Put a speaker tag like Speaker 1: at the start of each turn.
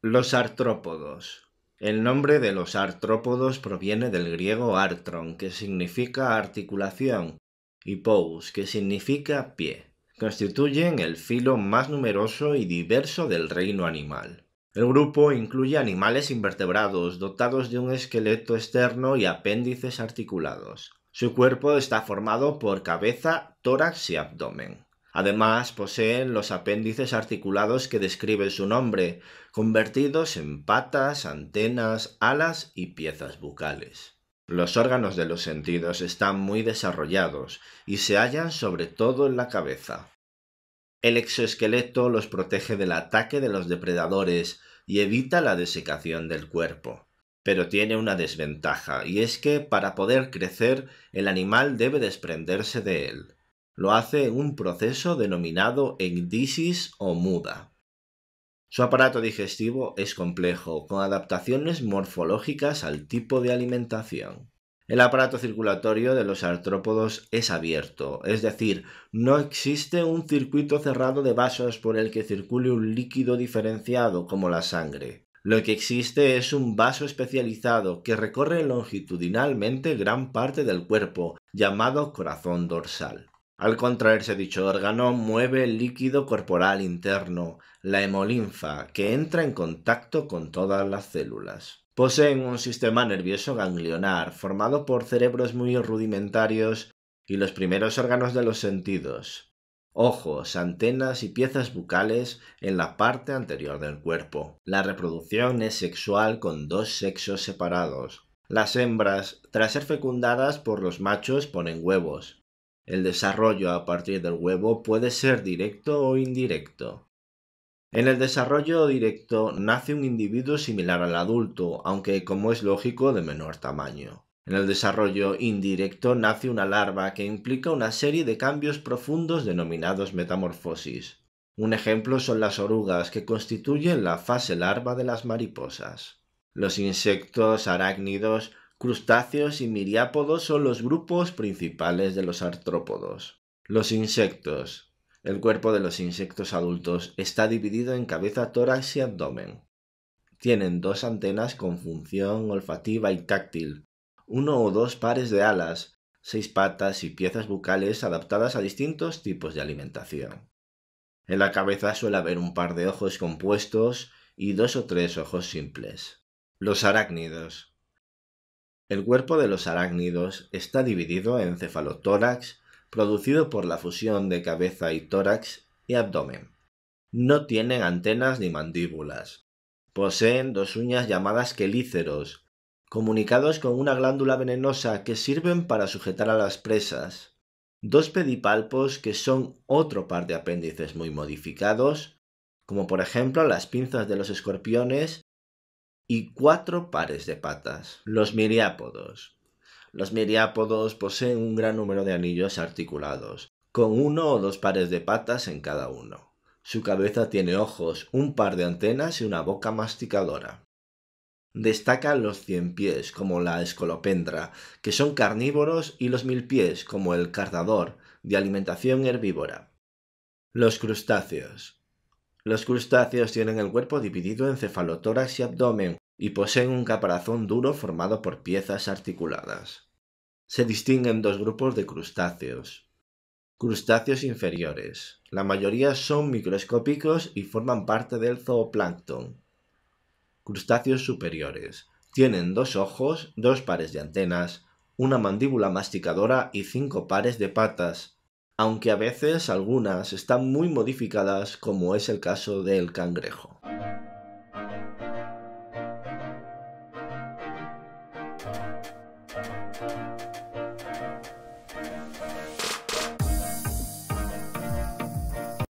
Speaker 1: Los artrópodos. El nombre de los artrópodos proviene del griego artron, que significa articulación, y pous, que significa pie. Constituyen el filo más numeroso y diverso del reino animal. El grupo incluye animales invertebrados dotados de un esqueleto externo y apéndices articulados. Su cuerpo está formado por cabeza, tórax y abdomen. Además, poseen los apéndices articulados que describe su nombre, convertidos en patas, antenas, alas y piezas bucales. Los órganos de los sentidos están muy desarrollados y se hallan sobre todo en la cabeza. El exoesqueleto los protege del ataque de los depredadores y evita la desecación del cuerpo pero tiene una desventaja, y es que para poder crecer el animal debe desprenderse de él. Lo hace un proceso denominado endisis o muda. Su aparato digestivo es complejo, con adaptaciones morfológicas al tipo de alimentación. El aparato circulatorio de los artrópodos es abierto, es decir, no existe un circuito cerrado de vasos por el que circule un líquido diferenciado como la sangre. Lo que existe es un vaso especializado que recorre longitudinalmente gran parte del cuerpo, llamado corazón dorsal. Al contraerse dicho órgano, mueve el líquido corporal interno, la hemolinfa, que entra en contacto con todas las células. Poseen un sistema nervioso ganglionar, formado por cerebros muy rudimentarios y los primeros órganos de los sentidos, ojos, antenas y piezas bucales en la parte anterior del cuerpo. La reproducción es sexual con dos sexos separados. Las hembras, tras ser fecundadas por los machos, ponen huevos. El desarrollo a partir del huevo puede ser directo o indirecto. En el desarrollo directo nace un individuo similar al adulto, aunque como es lógico de menor tamaño. En el desarrollo indirecto nace una larva que implica una serie de cambios profundos denominados metamorfosis. Un ejemplo son las orugas que constituyen la fase larva de las mariposas. Los insectos, arácnidos, crustáceos y miriápodos son los grupos principales de los artrópodos. Los insectos. El cuerpo de los insectos adultos está dividido en cabeza, tórax y abdomen. Tienen dos antenas con función olfativa y táctil, uno o dos pares de alas, seis patas y piezas bucales adaptadas a distintos tipos de alimentación. En la cabeza suele haber un par de ojos compuestos y dos o tres ojos simples. Los arácnidos. El cuerpo de los arácnidos está dividido en cefalotórax, producido por la fusión de cabeza y tórax y abdomen. No tienen antenas ni mandíbulas. Poseen dos uñas llamadas quelíceros, comunicados con una glándula venenosa que sirven para sujetar a las presas, dos pedipalpos que son otro par de apéndices muy modificados, como por ejemplo las pinzas de los escorpiones, y cuatro pares de patas, los miriápodos. Los miriápodos poseen un gran número de anillos articulados, con uno o dos pares de patas en cada uno. Su cabeza tiene ojos, un par de antenas y una boca masticadora. Destacan los pies, como la escolopendra, que son carnívoros, y los mil pies, como el cardador, de alimentación herbívora. Los crustáceos. Los crustáceos tienen el cuerpo dividido en cefalotórax y abdomen y poseen un caparazón duro formado por piezas articuladas. Se distinguen dos grupos de crustáceos. Crustáceos inferiores. La mayoría son microscópicos y forman parte del zooplancton, crustáceos superiores. Tienen dos ojos, dos pares de antenas, una mandíbula masticadora y cinco pares de patas, aunque a veces algunas están muy modificadas como es el caso del cangrejo.